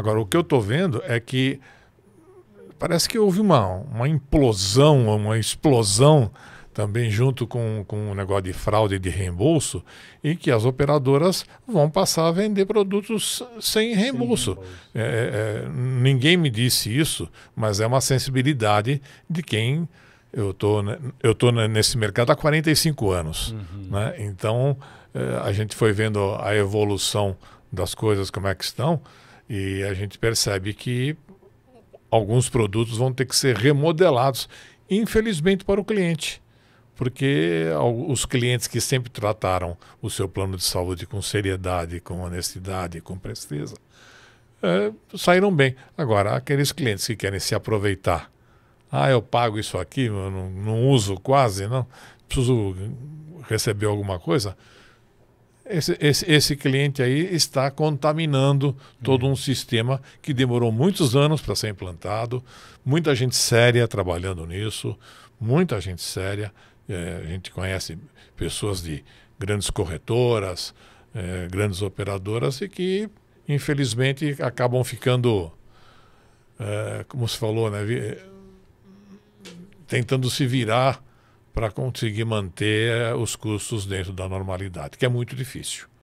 Agora, o que eu estou vendo é que parece que houve uma, uma implosão, uma explosão também junto com, com o negócio de fraude de reembolso, e que as operadoras vão passar a vender produtos sem reembolso. É, é, é, ninguém me disse isso, mas é uma sensibilidade de quem eu tô, né, eu tô nesse mercado há 45 anos. Uhum. Né? Então, é, a gente foi vendo a evolução das coisas, como é que estão. E a gente percebe que alguns produtos vão ter que ser remodelados, infelizmente para o cliente, porque os clientes que sempre trataram o seu plano de saúde com seriedade, com honestidade, com presteza, é, saíram bem. Agora, aqueles clientes que querem se aproveitar, ah, eu pago isso aqui, eu não, não uso quase, não, preciso receber alguma coisa, esse, esse, esse cliente aí está contaminando todo um sistema que demorou muitos anos para ser implantado, muita gente séria trabalhando nisso, muita gente séria. É, a gente conhece pessoas de grandes corretoras, é, grandes operadoras e que, infelizmente, acabam ficando, é, como se falou, né, é, tentando se virar para conseguir manter eh, os custos dentro da normalidade, que é muito difícil.